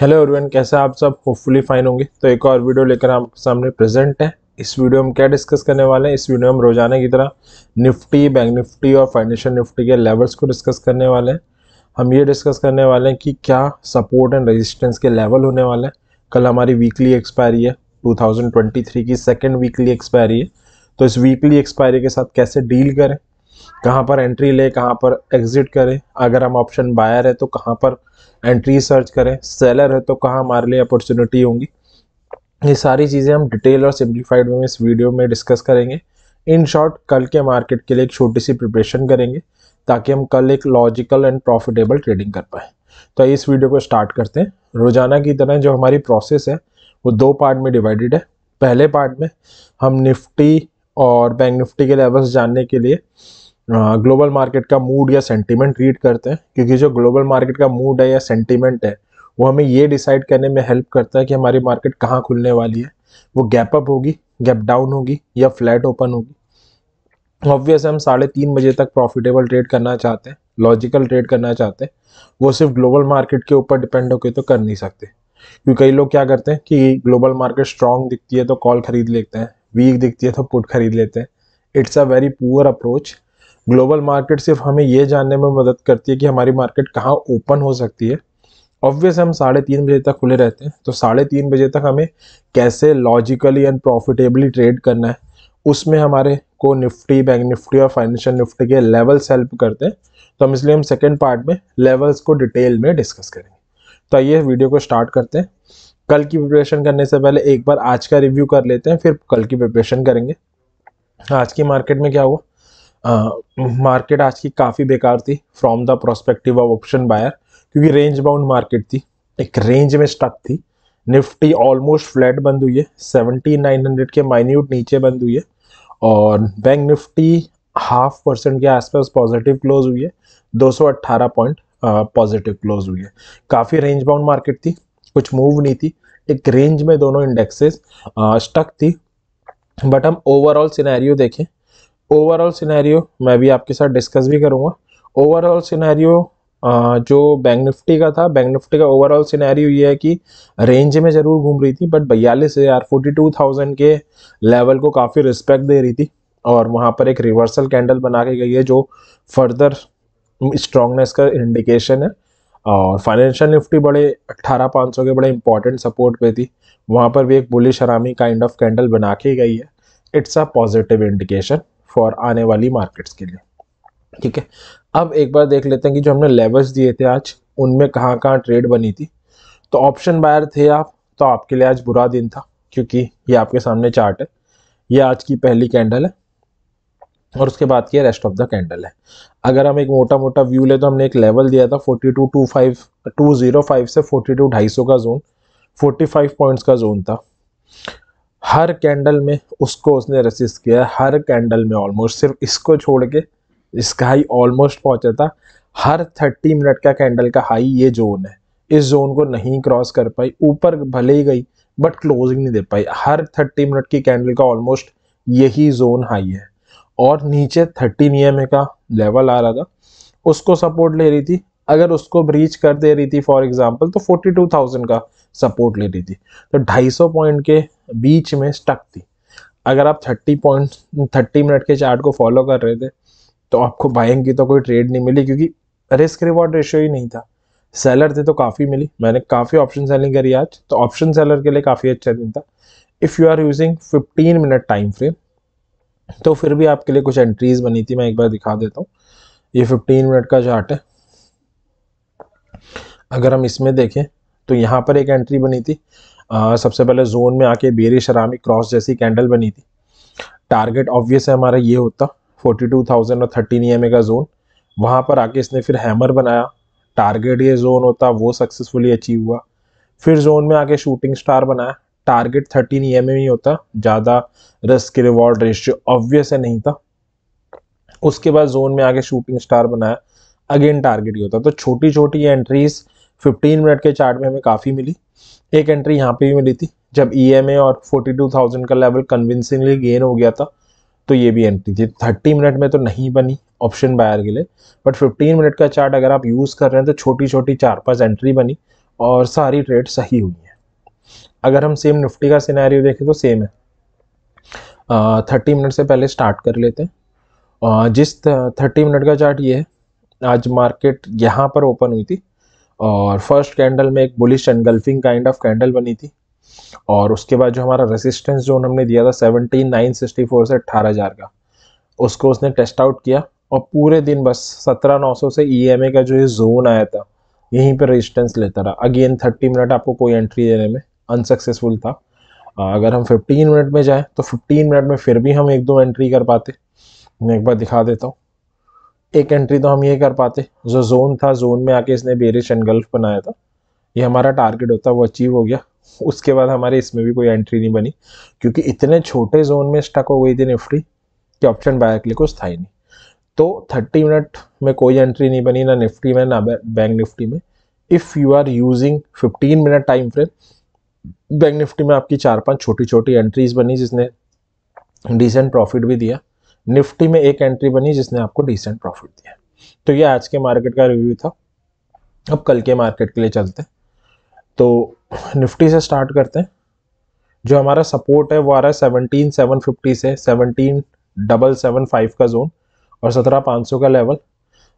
hello everyone कैसे आप सब होपफुली फाइन होंगे तो एक और वीडियो लेकर आप सामने प्रेजेंट है इस वीडियो में क्या डिस्कस करने वाले हैं इस वीडियो में रोजाना की तरह निफ्टी बैंक निफ्टी और फाइनेंशियल निफ्टी के लेवल्स को डिस्कस करने वाले हैं हम ये डिस्कस करने वाले हैं कि क्या सपोर्ट एंड रजिस्टेंस के लेवल होने वाले हैं कल हमारी वीकली एक्सपायरी है टू की सेकेंड वीकली एक्सपायरी है तो इस वीकली एक्सपायरी के साथ कैसे डील करें कहाँ पर एंट्री ले कहाँ पर एग्ज़िट करें अगर हम ऑप्शन बायर है तो कहाँ पर एंट्री सर्च करें सेलर है तो कहाँ हमारे लिए अपॉर्चुनिटी होंगी ये सारी चीज़ें हम डिटेल और सिंप्लीफाइड में इस वीडियो में डिस्कस करेंगे इन शॉर्ट कल के मार्केट के लिए एक छोटी सी प्रिपरेशन करेंगे ताकि हम कल एक लॉजिकल एंड प्रॉफिटेबल ट्रेडिंग कर पाएँ तो इस वीडियो को स्टार्ट करते हैं रोज़ाना की तरह जो हमारी प्रोसेस है वो दो पार्ट में डिवाइडेड है पहले पार्ट में हम निफ्टी और बैंक निफ्टी के लेवल्स जानने के लिए ग्लोबल हाँ, मार्केट का मूड या सेंटीमेंट रीड करते हैं क्योंकि जो ग्लोबल मार्केट का मूड है या सेंटीमेंट है वो हमें ये डिसाइड करने में हेल्प करता है कि हमारी मार्केट कहाँ खुलने वाली है वो गैप अप होगी गैप डाउन होगी या फ्लैट ओपन होगी ऑब्वियस हम साढ़े तीन बजे तक प्रॉफिटेबल ट्रेड करना चाहते हैं लॉजिकल ट्रेड करना चाहते हैं वो सिर्फ ग्लोबल मार्केट के ऊपर डिपेंड होकर तो कर नहीं सकते क्योंकि कई लोग क्या करते हैं कि ग्लोबल मार्केट स्ट्रांग दिखती है तो कॉल खरीद लेते हैं वीक दिखती है तो पुट खरीद लेते हैं it's a very poor approach global market सिर्फ हमें ये जानने में मदद करती है कि हमारी मार्केट कहाँ ओपन हो सकती है ऑब्वियस हम साढ़े तीन बजे तक खुले रहते हैं तो साढ़े तीन बजे तक हमें कैसे लॉजिकली एंड प्रॉफिटेबली ट्रेड करना है उसमें हमारे को निफ्टी बैंक निफ्टी और फाइनेंशियल निफ्टी के लेवल्स हेल्प करते हैं तो हम इसलिए हम सेकेंड पार्ट में लेवल्स को डिटेल में डिस्कस करेंगे तो आइए वीडियो को स्टार्ट करते हैं कल की प्रिपरेशन करने से पहले एक बार आज का रिव्यू कर लेते हैं फिर कल की प्रिपरेशन करेंगे आज की मार्केट में क्या हुआ मार्केट आज की काफ़ी बेकार थी from the prospective of option buyer क्योंकि रेंज बाउंड मार्केट थी एक रेंज में स्टक थी निफ्टी ऑलमोस्ट फ्लैट बंद हुई है सेवेंटी नाइन हंड्रेड के माइन्यूट नीचे बंद हुई है और बैंक निफ्टी हाफ परसेंट के आसपास पॉजिटिव क्लोज हुई है दो सौ अट्ठारह पॉइंट पॉजिटिव क्लोज हुई है काफ़ी रेंज बाउंड मार्केट थी कुछ मूव नहीं थी एक रेंज में दोनों इंडेक्सेस स्टक थी बट हम ओवरऑल सिनेरियो देखें ओवरऑल सिनेरियो मैं भी आपके साथ डिस्कस भी करूँगा ओवरऑल सिनेरियो जो बैंक निफ्टी का था बैंक निफ्टी का ओवरऑल सिनेरियो ये है कि रेंज में ज़रूर घूम रही थी बट बयालीस हज़ार फोर्टी टू थाउजेंड के लेवल को काफ़ी रिस्पेक्ट दे रही थी और वहाँ पर एक रिवर्सल कैंडल बना के गई है जो फर्दर स्ट्रांगनेस का इंडिकेशन है और फाइनेंशियल निफ्टी बड़े अट्ठारह पाँच सौ के बड़े इंपॉर्टेंट सपोर्ट पे थी वहाँ पर भी एक बुलिश हरामी काइंड ऑफ कैंडल बना के गई है it's a positive indication for आने वाली मार्केट्स के लिए ठीक है अब एक बार देख लेते हैं कि जो हमने लेवल्स दिए थे आज उनमें कहाँ कहाँ ट्रेड बनी थी तो ऑप्शन बायर थे आप तो आपके लिए आज बुरा दिन था क्योंकि ये आपके सामने चार्ट है ये आज की पहली कैंडल है और उसके बाद की रेस्ट ऑफ द कैंडल है अगर हम एक मोटा मोटा व्यू ले तो हमने एक लेवल दिया था forty two two five two zero five से फोर्टी टू ढाई सौ का जोन फोर्टी फाइव पॉइंट्स का जोन था हर कैंडल में उसको उसने रसिस्ट किया हर कैंडल में ऑलमोस्ट सिर्फ इसको छोड़ के इसका हाई ऑलमोस्ट पहुंचा था हर थर्टी मिनट का कैंडल का हाई ये जोन है इस जोन को नहीं क्रॉस कर पाई ऊपर भले ही गई बट क्लोजिंग नहीं दे पाई हर थर्टी मिनट की कैंडल का ऑलमोस्ट यही जोन हाई है और नीचे थर्टी नियमे का लेवल आ रहा था उसको सपोर्ट ले रही थी अगर उसको ब्रीच कर दे रही थी फॉर एग्जाम्पल तो फोर्टी टू थाउजेंड का सपोर्ट ले रही थी तो 250 पॉइंट के बीच में स्टक थी अगर आप 30 पॉइंट 30 मिनट के चार्ट को फॉलो कर रहे थे तो आपको बाइंग की तो कोई ट्रेड नहीं मिली क्योंकि रिस्क रिवॉर्ड रेशियो ही नहीं था सेलर थे तो काफ़ी मिली मैंने काफ़ी ऑप्शन सेलिंग करी आज तो ऑप्शन सेलर के लिए काफ़ी अच्छा दिन था if you are using 15 minute time frame तो फिर भी आपके लिए कुछ एंट्रीज बनी थी मैं एक बार दिखा देता हूँ ये 15 मिनट का चार्ट है अगर हम इसमें देखें तो यहाँ पर एक एंट्री बनी थी आ, सबसे पहले जोन में आके बेरी शरामी क्रॉस जैसी कैंडल बनी थी टारगेट ऑब्वियस है हमारा ये होता 42,000 और 13 ई का जोन वहाँ पर आके इसने फिर हैमर बनाया टारगेट ये जोन होता वो सक्सेसफुली अचीव हुआ फिर जोन में आके शूटिंग स्टार बनाया टारगेट थर्टीन ई एम ही होता ज़्यादा रिस्क रिवॉर्ड रेशियो ऑब्वियस है नहीं था उसके बाद जोन में आके शूटिंग स्टार बनाया अगेन टारगेट ही होता तो छोटी छोटी एंट्रीज़ 15 मिनट के चार्ट में हमें काफ़ी मिली एक एंट्री यहाँ पे भी मिली थी जब ई e और 42,000 का लेवल कन्विंसिंगली गेन हो गया था तो ये भी एंट्री थी 30 मिनट में तो नहीं बनी ऑप्शन बायर के लिए बट 15 मिनट का चार्ट अगर आप यूज़ कर रहे हैं तो छोटी छोटी चार पाँच एंट्री बनी और सारी ट्रेड सही हुई है अगर हम सेम निफ्टी का सिनारी देखें तो सेम है थर्टी मिनट से पहले स्टार्ट कर लेते हैं जिस थर्टी मिनट का चार्ट ये है आज मार्केट यहाँ पर ओपन हुई थी और फर्स्ट कैंडल में एक bullish engulfing kind of candle बनी थी और उसके बाद जो हमारा रेजिस्टेंस जोन हमने दिया था सेवनटीन नाइन सिक्सटी फोर से अट्ठारह हज़ार का उसको उसने टेस्ट आउट किया और पूरे दिन बस सत्रह नौ सौ से ई e का जो ये जोन आया था यहीं पर रेजिस्टेंस लेता रहा अगेन थर्टी मिनट आपको कोई एंट्री देने में अनसक्सेसफुल था अगर हम फिफ्टीन मिनट में जाएँ तो फिफ्टीन मिनट में फिर भी हम एक दो एंट्री कर पाते मैं एक बार दिखा देता हूँ एक एंट्री तो हम ये कर पाते जो जोन था जोन में आके इसने बेरिश एंड गल्फ बनाया था ये हमारा टारगेट होता वो अचीव हो गया उसके बाद हमारे इसमें भी कोई एंट्री नहीं बनी क्योंकि इतने छोटे जोन में स्टक हो गई थी निफ्टी कि ऑप्शन बाय के लिए कुछ था ही नहीं तो 30 मिनट में कोई एंट्री नहीं बनी ना निफ्टी में ना बैंक निफ्टी में if you are using 15 minute time frame bank Nifty में आपकी चार पांच छोटी छोटी एंट्रीज बनी जिसने डिसेंट प्रॉफिट भी दिया निफ्टी में एक एंट्री बनी जिसने आपको डिसेंट प्रॉफिट दिया तो ये आज के मार्केट का रिव्यू था अब कल के मार्केट के लिए चलते हैं तो निफ्टी से स्टार्ट करते हैं जो हमारा सपोर्ट है वो आ रहा है सेवनटीन सेवन फिफ्टी से सेवनटीन डबल सेवन फाइव का जोन और सत्रह पाँच सौ का लेवल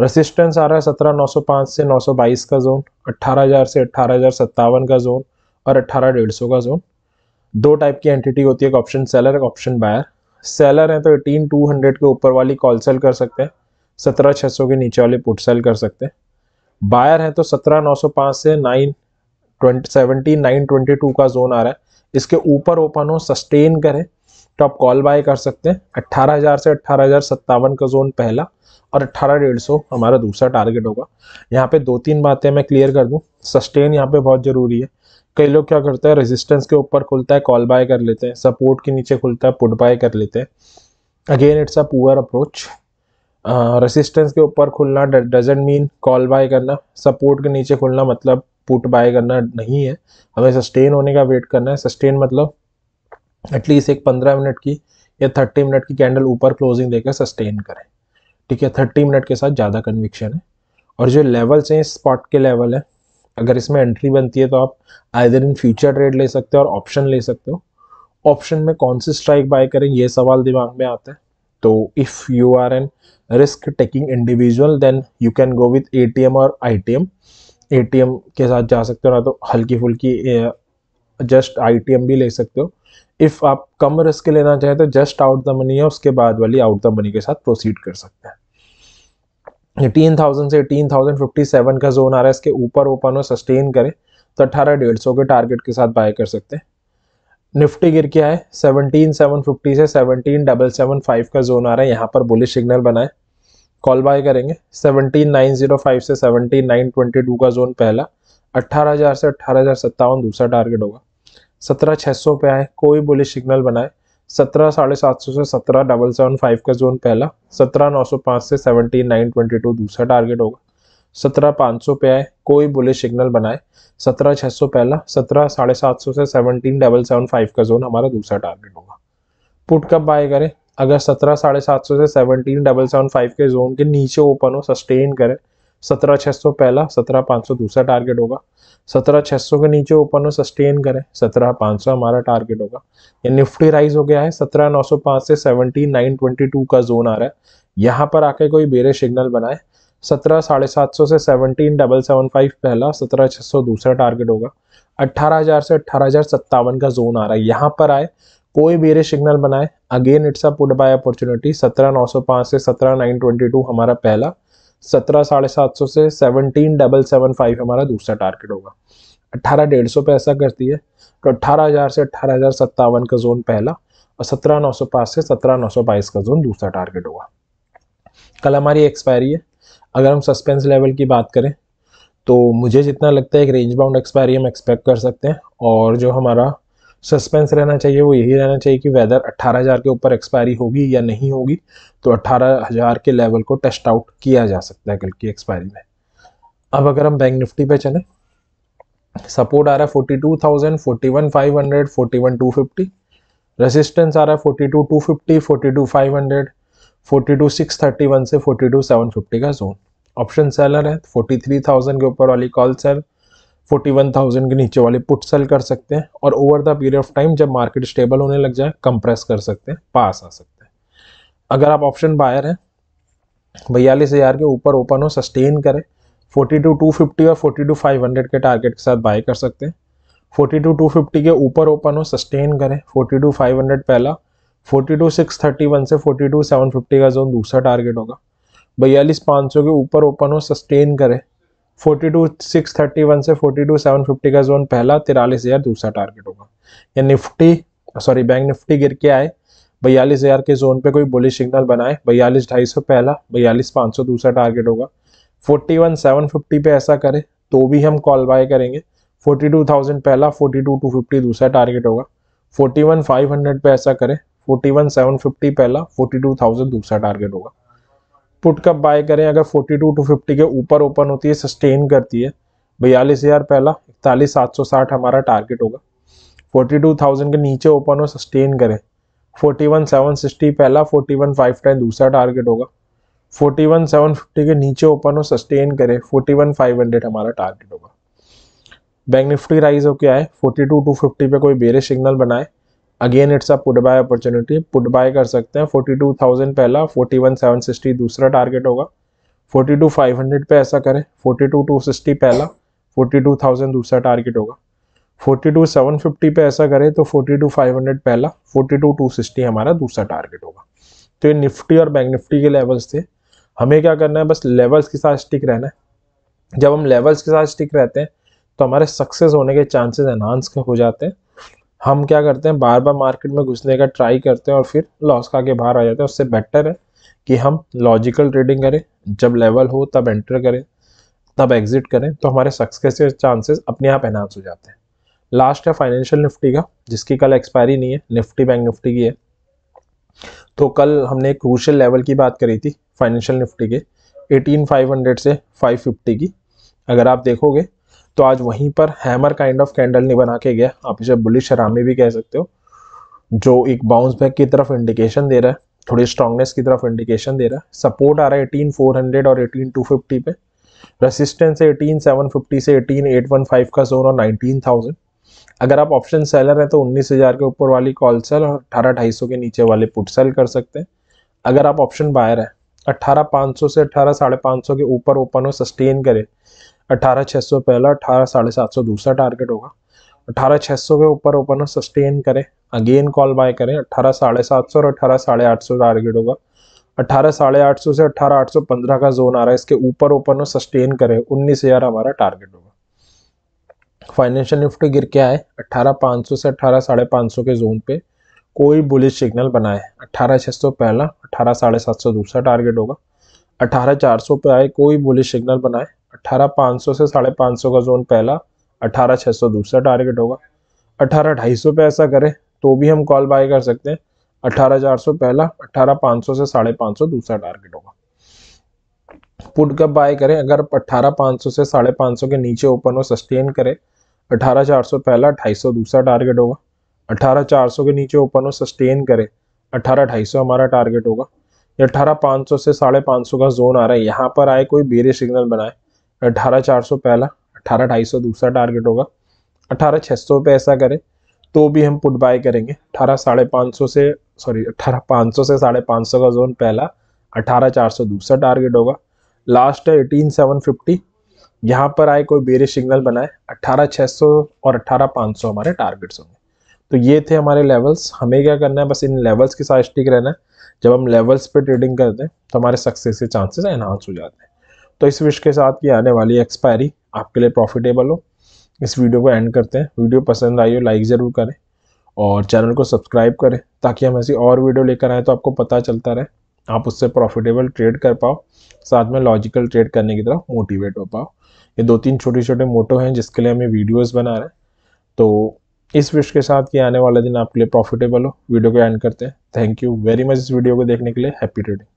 रेसिस्टेंस आ रहा है सत्रह नौ सौ पाँच से नौ सौ बाईस का जोन अट्ठारह हज़ार से अट्ठारह हज़ार सत्तावन का जोन और अट्ठारह डेढ़ सौ का जोन दो टाइप की एंटिटी होती है एक ऑप्शन सेलर एक ऑप्शन बायर सेलर हैं तो एटीन टू हंड्रेड के ऊपर वाली कॉल सेल कर सकते हैं सत्रह छः सौ के नीचे वाली पुट सेल कर सकते हैं बायर हैं तो सत्रह नौ सौ पाँच से nine twenty seventeen nine twenty two का जोन आ रहा है इसके ऊपर ओपन हो सस्टेन करें तो आप कॉल बाय कर सकते हैं अट्ठारह हज़ार से अट्ठारह हज़ार सत्तावन का जोन पहला और अट्ठारह डेढ़ सौ हमारा दूसरा टारगेट होगा यहाँ पे दो तीन बातें मैं क्लियर कर दूँ सस्टेन यहाँ पे बहुत ज़रूरी है कई लोग क्या करते हैं रेजिस्टेंस के ऊपर खुलता है कॉल बाय कर लेते हैं सपोर्ट के नीचे खुलता है पुट बाय कर लेते हैं again it's a poor approach resistance के ऊपर खुलना डजेंट मीन कॉल बाय करना सपोर्ट के नीचे खुलना मतलब पुट बाय करना नहीं है हमें सस्टेन होने का वेट करना है सस्टेन मतलब एटलीस्ट एक पंद्रह मिनट की या थर्टी मिनट की कैंडल ऊपर क्लोजिंग देकर सस्टेन करें ठीक है थर्टी मिनट के साथ ज़्यादा कन्विक्शन है और जो लेवल्स हैं स्पॉट के लेवल है अगर इसमें एंट्री बनती है तो आप आइर इन फ्यूचर ट्रेड ले सकते हो और ऑप्शन ले सकते हो ऑप्शन में कौन सी स्ट्राइक बाय करें ये सवाल दिमाग में आता है तो if you are an risk taking individual then you can go with a और आई ए के साथ जा सकते हो ना तो हल्की फुल्की जस्ट आई भी ले सकते हो इफ़ आप कम रिस्क लेना चाहें तो जस्ट आउट द मनी या उसके बाद वाली आउट द मनी के साथ प्रोसीड कर सकते हैं एटीन थाउजेंड से एटीन थाउजेंड फिफ्टी सेवन का जोन आ रहा है इसके ऊपर ओपन और सस्टेन करे तो अट्ठारह डेढ़ सौ के टारगेट के साथ बाय कर सकते हैं निफ्टी गिर के आए सेवनटीन सेवन फिफ्टी से सेवनटीन डबल सेवन फाइव का जोन आ रहा है यहाँ पर बुलिश सिग्नल बनाए कॉल बाय करेंगे सेवनटीन नाइन जीरो फाइव से सेवनटीन नाइन ट्वेंटी टू का जोन पहला अट्ठारह हज़ार से अट्ठारह हज़ार सत्तावन दूसरा टारगेट होगा सत्रह छह सौ पे आए कोई बुलिश सिग्नल बनाए सत्रह साढ़े सात सौ से सत्रह डबल सेवन फाइव का जोन पहला सत्रह नौ सौ पाँच से सेवनटीन नाइन ट्वेंटी टू दूसरा टारगेट होगा सत्रह पाँच सौ पे आए कोई बुले सिग्नल बनाए सत्रह छः सौ पहला सत्रह साढ़े सात सौ से सेवनटीन डबल सेवन फाइव का जोन हमारा दूसरा टारगेट होगा पुट कब बाय करें अगर सत्रह साढ़े सात सौ से सेवनटीन डबल सेवन फाइव के जोन के नीचे ओपन हो सस्टेन करें सत्रह छः सौ पहला सत्रह पाँच सौ दूसरा टारगेट होगा सत्रह छः सौ के नीचे ओपन हो सस्टेन करें सत्रह पाँच सौ हमारा टारगेट होगा ये निफ्टी राइज हो गया है सत्रह नौ सौ पाँच से सेवनटीन नाइन ट्वेंटी टू का जोन आ रहा है यहाँ पर आके कोई बेरे सिग्नल बनाए सत्रह साढ़े सात सौ से सेवनटीन डबल सेवन फाइव पहला सत्रह छः सौ दूसरा टारगेट होगा अट्ठारह हज़ार से अट्ठारह हज़ार सत्तावन का जोन आ रहा है यहाँ पर आए कोई बेरे सिग्नल बनाए again it's a put buy opportunity सत्रह नौ सौ पाँच से सत्रह नाइन ट्वेंटी टू हमारा पहला सत्रह साढ़े सात सौ से सेवनटीन डबल सेवन फाइव हमारा दूसरा टारगेट होगा अट्ठारह डेढ़ सौ पे ऐसा करती है तो अट्ठारह हज़ार से अट्ठारह हज़ार सत्तावन का जोन पहला और सत्रह नौ सौ पाँच से सत्रह नौ सौ बाईस का जोन दूसरा टारगेट होगा कल हमारी एक्सपायरी है अगर हम सस्पेंस लेवल की बात करें तो मुझे जितना लगता है एक रेंज बाउंड एक्सपायरी हम एक्सपेक्ट कर सकते हैं और जो हमारा सस्पेंस रहना चाहिए वो यही रहना चाहिए कि वेदर 18000 के ऊपर एक्सपायरी होगी या नहीं होगी तो 18000 के लेवल को टेस्ट आउट किया जा सकता है कल की एक्सपायरी में अब अगर हम बैंक निफ्टी पे चलें सपोर्ट आ रहा है 42000 41500 41250 रेजिस्टेंस आ रहा है 42250 42500 टू फिफ्टी से 42750 का जोन ऑप्शन सेलर है 43000 के ऊपर वाली कॉल सेल 41,000 के नीचे वाले पुट सेल कर सकते हैं और over the period of time जब मार्केट स्टेबल होने लग जाए कंप्रेस कर सकते हैं पास आ सकते हैं अगर आप ऑप्शन बायर हैं बयालीस हज़ार के ऊपर ओपन हो सस्टेन करें फोर्टी टू फिफ्टी और फोर्टी टू हंड्रेड के टारगेट के साथ बाय कर सकते हैं फोर्टी टू फिफ्टी के ऊपर ओपन हो सस्टेन करें फोर्टी टू हंड्रेड पहला फोर्टी टू वन से फोर्टी टू फिफ्टी का जोन दूसरा टारगेट होगा बयालीस पाँच के ऊपर ओपन हो सस्टेन करें forty two six thirty one से फोर्टी टू सेवन फिफ्टी का जोन पहला तिरालीस हज़ार दूसरा टारगेट होगा या निफ्टी सॉरी बैंक निफ्टी गिर के आए बयालीस हज़ार के जोन पे कोई बुलिश सिग्नल बनाए बयालीस ढाई सौ पहला बयालीस पाँच सौ दूसरा टारगेट होगा फोर्टी वन सेवन फिफ्टी पे ऐसा करे तो भी हम कॉल बाय करेंगे फोर्टी टू थाउजेंड पहला फोर्टी टू टू फिफ्टी दूसरा टारगेट होगा फोर्टी वन फाइव हंड्रेड पे ऐसा करें फोर्टी वन सेवन फिफ्टी पहला फोर्टी टू थाउजेंड दूसरा टारगेट होगा पुट कब बाय करें अगर 42 टू 50 के ऊपर ओपन होती है सस्टेन करती है बयालीस हज़ार पहला इकतालीस सात सौ साठ हमारा टारगेट होगा 42,000 के नीचे ओपन हो सस्टेन करें 41,760 पहला 41,510 दूसरा टारगेट होगा 41,750 के नीचे ओपन हो सस्टेन करें 41,500 हमारा टारगेट होगा बैंक निफ्टी राइज होके आए फिफ्टी पे कोई बेरे सिग्नल बनाए again it's a put buy opportunity put buy कर सकते हैं फोर्टी टू थाउजेंड पहला फोर्टी वन सेवन सिक्सटी दूसरा टारगेट होगा फोर्टी टू फाइव हंड्रेड ऐसा करें फोर्टी टू टू सिक्सटी पहला फोर्टी टू थाउजेंड दूसरा टारगेट होगा 42,750 पे सेवन फिफ्टी ऐसा करें तो फोर्टी टू फाइव हंड्रेड पहला फोर्टी टू टू सिक्सटी हमारा दूसरा टारगेट होगा तो ये निफ्टी और बैंक निफ्टी के लेवल्स थे हमें क्या करना है बस लेवल्स के साथ स्टिक रहना है जब हम लेवल्स के साथ स्टिक रहते हैं तो हमारे सक्सेस होने के चांसेस एनहांस हो जाते हैं हम क्या करते हैं बार बार मार्केट में घुसने का ट्राई करते हैं और फिर लॉस खा के बाहर आ जाते हैं उससे बेटर है कि हम लॉजिकल ट्रेडिंग करें जब लेवल हो तब एंटर करें तब एग्जिट करें तो हमारे सक्सेस के चांसेस अपने आप एनहांस हो जाते हैं लास्ट है फाइनेंशियल निफ्टी का जिसकी कल एक्सपायरी नहीं है निफ्टी बैंक निफ्टी की है तो कल हमने क्रूशल लेवल की बात करी थी फाइनेंशियल निफ्टी के 18500 से 550 की अगर आप देखोगे तो आज वहीं पर हैमर काइंड ऑफ कैंडल नहीं बना के गया आप इसे बुलिश हरामी भी कह सकते हो जो एक बाउंस बैक की तरफ इंडिकेशन दे रहा है थोड़ी स्ट्रांगनेस की तरफ इंडिकेशन दे रहा है सपोर्ट आ रहा है एटीन और एटीन पे रेसिस्टेंस है एटीन से एटीन का जोन और नाइनटीन अगर आप ऑप्शन सेलर हैं तो 19000 के ऊपर वाली कॉल सेल और अठारह ढाई के नीचे वाले पुट सेल कर सकते हैं अगर आप ऑप्शन बायर हैं अट्ठारह पाँच से अट्ठारह साढ़े पाँच के ऊपर ओपन हो सस्टेन करें अठारह सौ पहला अठारह साढ़े सात सौ दूसरा टारगेट होगा अठारह छह सौ के ऊपर ओपन सस्टेन करें अगेन कॉल बाय करें अठारह साढ़े सात सौ और अठारह साढ़े आठ सौ टारगेट होगा अठारह साढ़े आठ सौ से अठारह आठ सौ पंद्रह का जोन आ रहा है इसके ऊपर ओपन हो सस्टेन करे उन्नीस हज़ार हमारा टारगेट होगा फाइनेंशियल निफ्टी गिर के आए अठारह पाँच सौ से अठारह साढ़े पाँच सौ के जोन पे कोई बुलिश सिग्नल बनाए अठारह छह सौ पहला अठारह साढ़े सात सौ दूसरा टारगेट होगा अठारह चार सौ पे आए कोई बुलिश सिग्नल बनाए अठारह पाँच सौ से साढ़े पाँच सौ का जोन पहला अठारह छः सौ दूसरा टारगेट होगा अठारह ढाई सौ पे ऐसा करें तो भी हम कॉल बाय कर सकते हैं अठारह चार सौ पहला अठारह पाँच सौ से साढ़े पाँच सौ दूसरा टारगेट होगा पुट कब बाय करें अगर अट्ठारह पाँच सौ से साढ़े पाँच सौ के नीचे ओपन हो सस्टेन करें अठारह चार सौ पहला अठाई सौ दूसरा टारगेट होगा अठारह चार सौ के नीचे ओपन हो सस्टेन करे अठारह ढाई सौ हमारा टारगेट होगा अठारह पाँच सौ से साढ़े पाँच सौ का जोन आ रहा है यहाँ पर आए कोई बेरे सिग्नल बनाए अठारह चार सौ पहला अठारह ढाई सौ दूसरा टारगेट होगा अठारह छः सौ पे ऐसा करें तो भी हम पुट बाय करेंगे अठारह साढ़े पाँच सौ से सॉरी अठारह पाँच सौ से साढ़े पाँच सौ का जोन पहला अठारह चार सौ दूसरा टारगेट होगा लास्ट है एटीन सेवन फिफ्टी यहाँ पर आए कोई बेरे सिग्नल बनाए अट्ठारह छः सौ और अट्ठारह पाँच सौ हमारे टारगेट्स होंगे तो ये थे हमारे लेवल्स हमें क्या करना है बस इन लेवल्स के साथ स्टिक रहना है जब हम लेवल्स पे ट्रेडिंग करते हैं तो हमारे सक्सेस के चांसेस एनहांस हो जाते हैं तो इस विश के साथ ये आने वाली एक्सपायरी आपके लिए प्रॉफिटेबल हो इस वीडियो को एंड करते हैं वीडियो पसंद आई हो लाइक ज़रूर करें और चैनल को सब्सक्राइब करें ताकि हम ऐसी और वीडियो लेकर आएँ तो आपको पता चलता रहे आप उससे प्रॉफिटेबल ट्रेड कर पाओ साथ में लॉजिकल ट्रेड करने की तरफ मोटिवेट हो पाओ ये दो तीन छोटे छोटे मोटो हैं जिसके लिए हम ये वीडियोस बना रहे हैं तो इस विश के साथ ये आने वाला दिन आपके लिए प्रॉफिटेबल हो वीडियो को एंड करते हैं थैंक यू वेरी मच इस वीडियो को देखने के लिए हैप्पी ट्रेडिंग